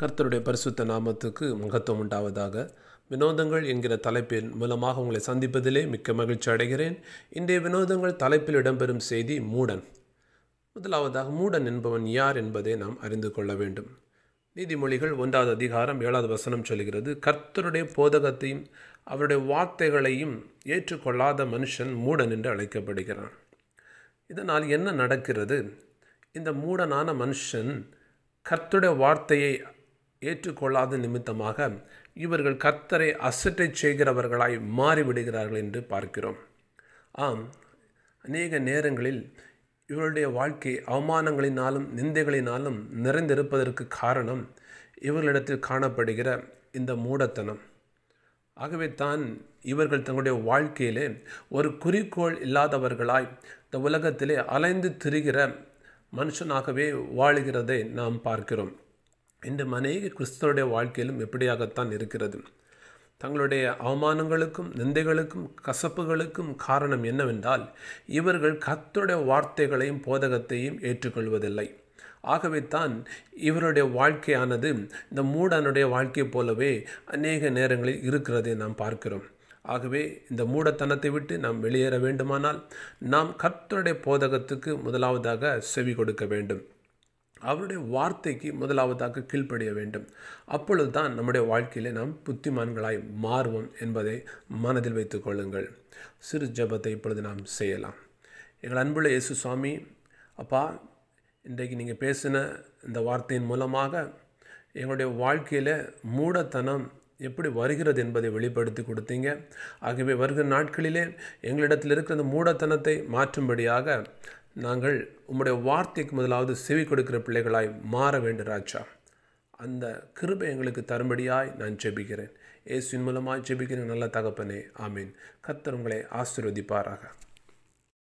கர்த்தருடைய பரிசுத்த நாமத்துக்கு மகத்துவம் உண்டாவதாக வினோதங்கள் என்கிற தலைப்பின் மூலமாக உங்களை சந்திப்பதிலே மிக்க மகிழ்ச்சி அடைகிறேன் இன்றைய வினோதங்கள் தலைப்பில் இடம்பெறும் செய்தி மூடன் முதலாவதாக மூடன் என்பவன் யார் என்பதை நாம் அறிந்து கொள்ள வேண்டும் நீதிமொழிகள் ஒன்றாவது அதிகாரம் ஏழாவது வசனம் சொல்கிறது கர்த்தருடைய போதகத்தையும் அவருடைய வார்த்தைகளையும் ஏற்றுக்கொள்ளாத மனுஷன் மூடன் என்று அழைக்கப்படுகிறான் இதனால் என்ன நடக்கிறது இந்த மூடனான மனுஷன் கர்த்துடைய வார்த்தையை ஏற்றுக்கொள்ளாத நிமித்தமாக இவர்கள் கர்த்தரை அசட்டை செய்கிறவர்களாய் மாறிவிடுகிறார்கள் என்று பார்க்கிறோம் ஆம் அநேக நேரங்களில் இவருடைய வாழ்க்கை அவமானங்களினாலும் நிந்தைகளினாலும் நிறைந்திருப்பதற்கு காரணம் இவர்களிடத்தில் காணப்படுகிற இந்த மூடத்தனம் ஆகவே தான் இவர்கள் தங்களுடைய வாழ்க்கையிலே ஒரு குறிக்கோள் இல்லாதவர்களாய் இந்த உலகத்திலே அலைந்து திரிகிற மனுஷனாகவே வாழுகிறதை நாம் பார்க்கிறோம் இன்று மனைவி கிறிஸ்தவருடைய வாழ்க்கையிலும் எப்படியாகத்தான் இருக்கிறது தங்களுடைய அவமானங்களுக்கும் நிந்தைகளுக்கும் கசப்புகளுக்கும் காரணம் என்னவென்றால் இவர்கள் கத்தருடைய வார்த்தைகளையும் போதகத்தையும் ஏற்றுக்கொள்வதில்லை ஆகவே தான் இவருடைய வாழ்க்கையானது இந்த மூடனுடைய வாழ்க்கை போலவே அநேக நேரங்களில் இருக்கிறதை நாம் பார்க்கிறோம் ஆகவே இந்த மூடத்தனத்தை விட்டு நாம் வெளியேற வேண்டுமானால் நாம் கர்த்தருடைய போதகத்துக்கு முதலாவதாக செவி கொடுக்க வேண்டும் அவருடைய வார்த்தைக்கு முதலாவதாக கீழ்ப்படிய வேண்டும் அப்பொழுது தான் நம்முடைய வாழ்க்கையிலே நாம் புத்திமான்களாய் மாறுவோம் என்பதை மனதில் வைத்துக் கொள்ளுங்கள் சிறு ஜபத்தை இப்பொழுது நாம் செய்யலாம் எங்கள் அன்புள்ள இயேசு சுவாமி அப்பா இன்றைக்கு நீங்கள் பேசின இந்த வார்த்தையின் மூலமாக எங்களுடைய வாழ்க்கையில் மூடத்தனம் எப்படி வருகிறது என்பதை வெளிப்படுத்தி கொடுத்தீங்க ஆகவே வருகிற நாட்களிலே எங்களிடத்தில் இருக்கிற அந்த மூடத்தனத்தை மாற்றும்படியாக நாங்கள் உம்முடைய வார்த்தைக்கு முதலாவது செவி கொடுக்கிற பிள்ளைகளாய் மாற வேண்டும் ராஜா அந்த கிருபை எங்களுக்கு தரும்படியாய் நான் ஜெபிக்கிறேன் ஏசுவின் மூலமாக ஜெபிக்கிறேன் நல்ல தகப்பனே ஆமீன் கத்தர் உங்களை ஆசிர்வதிப்பாராக